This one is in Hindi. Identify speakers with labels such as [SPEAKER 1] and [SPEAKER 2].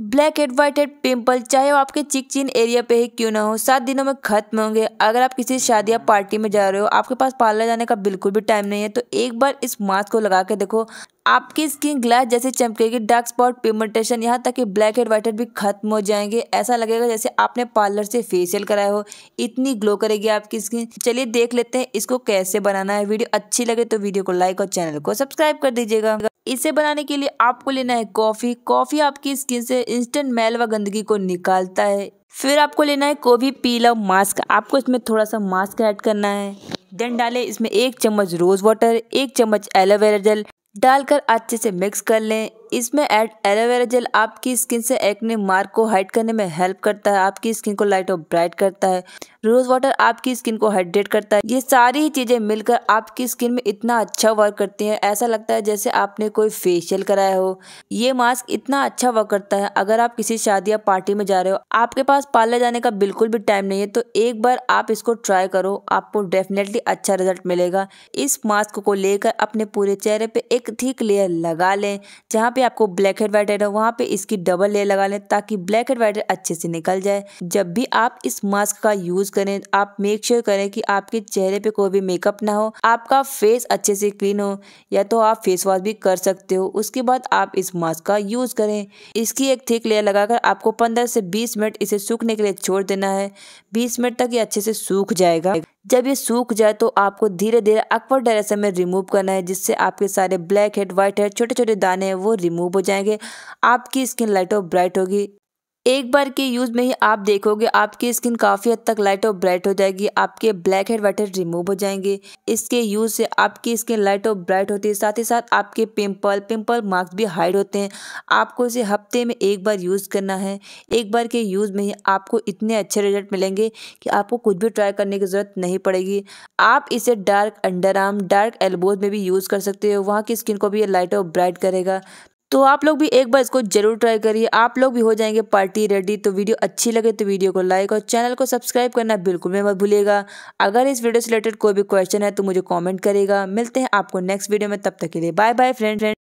[SPEAKER 1] black and white head pimple चाहे वो आपके चिक चिन एरिया पे ही क्यों ना हो सात दिनों में खत्म होंगे अगर आप किसी शादी या पार्टी में जा रहे हो आपके पास पार्लर जाने का बिल्कुल भी टाइम नहीं है तो एक बार इस मास्क को लगा के देखो आपकी स्किन ग्लास जैसे चमकेगी डार्क स्पॉट पिमेंटेशन यहाँ तक कि ब्लैक एंड व्हाइट भी खत्म हो जाएंगे ऐसा लगेगा जैसे आपने पार्लर से फेशियल कराया हो इतनी ग्लो करेगी आपकी स्किन चलिए देख लेते हैं इसको कैसे बनाना है वीडियो अच्छी लगे तो वीडियो को लाइक और चैनल को सब्सक्राइब कर दीजिएगा इसे बनाने के लिए आपको लेना है कॉफ़ी कॉफ़ी आपकी स्किन से इंस्टेंट मैल व गंदगी को निकालता है फिर आपको लेना है कोभी पीला मास्क आपको इसमें थोड़ा सा मास्क ऐड करना है देन डालें इसमें एक चम्मच रोज़ वाटर एक चम्मच एलोवेरा जेल डालकर अच्छे से मिक्स कर लें इसमें एड एलोवेरा जेल आपकी स्किन से एक्ने मार्क को हाइड करने में हेल्प करता है आपकी स्किन को लाइट और ब्राइट करता है रोज वाटर आपकी स्किन को हाइड्रेट करता है ये सारी चीज़ें मिलकर आपकी स्किन में इतना अच्छा वर्क करती हैं ऐसा लगता है जैसे आपने कोई फेशियल कराया हो ये मास्क इतना अच्छा वर्क करता है अगर आप किसी शादी या पार्टी में जा रहे हो आपके पास पार्लर जाने का बिल्कुल भी टाइम नहीं है तो एक बार आप इसको ट्राई करो आपको डेफिनेटली अच्छा रिजल्ट मिलेगा इस मास्क को लेकर अपने पूरे चेहरे पे एक थिक लेयर लगा लें जहाँ पे आपको ब्लैक एंड व्हाइट है वहाँ पे इसकी डबल लेयर लगा लें ताकि ब्लैक एंड व्हाइट अच्छे से निकल जाए जब भी आप इस मास्क का यूज करें आप मेक श्योर sure करें कि आपके चेहरे पे कोई भी मेकअप ना हो आपका फेस अच्छे से क्लीन हो या तो आप फेस वॉश भी कर सकते हो उसके बाद आप इस मास्क का यूज करें इसकी एक थिक लेयर लगाकर आपको पंद्रह से बीस मिनट इसे सूखने के लिए छोड़ देना है बीस मिनट तक ये अच्छे से सूख जाएगा जब ये सूख जाए तो आपको धीरे धीरे अपवर्ड डायरेक्शन में रिमूव करना है जिससे आपके सारे ब्लैक हेड व्हाइट हेड छोटे छोटे दाने हैं वो रिमूव हो जाएंगे आपकी स्किन लाइट और ब्राइट होगी एक बार के यूज़ में ही आप देखोगे आपकी स्किन काफ़ी हद तक लाइट और ब्राइट हो जाएगी आपके black head white head remove हो जाएंगे इसके यूज़ से आपकी स्किन लाइट और ब्राइट होती है साथ ही साथ आपके पिंपल पिंपल मार्क्स भी हाइड होते हैं आपको इसे हफ्ते में एक बार यूज़ करना है एक बार के यूज़ में ही आपको इतने अच्छे रिजल्ट मिलेंगे कि आपको कुछ भी ट्राई करने की ज़रूरत नहीं पड़ेगी आप इसे dark under arm dark elbows में भी यूज़ कर सकते हो वहाँ की स्किन को भी ये लाइट और ब्राइट करेगा तो आप लोग भी एक बार इसको जरूर ट्राई करिए आप लोग भी हो जाएंगे पार्टी रेडी तो वीडियो अच्छी लगे तो वीडियो को लाइक और चैनल को सब्सक्राइब करना बिल्कुल भी मत भूलिएगा अगर इस वीडियो से रिलेटेड कोई भी क्वेश्चन है तो मुझे कॉमेंट करेगा मिलते हैं आपको नेक्स्ट वीडियो में तब तक के लिए बाय बाय फ्रेंड फ्रेंड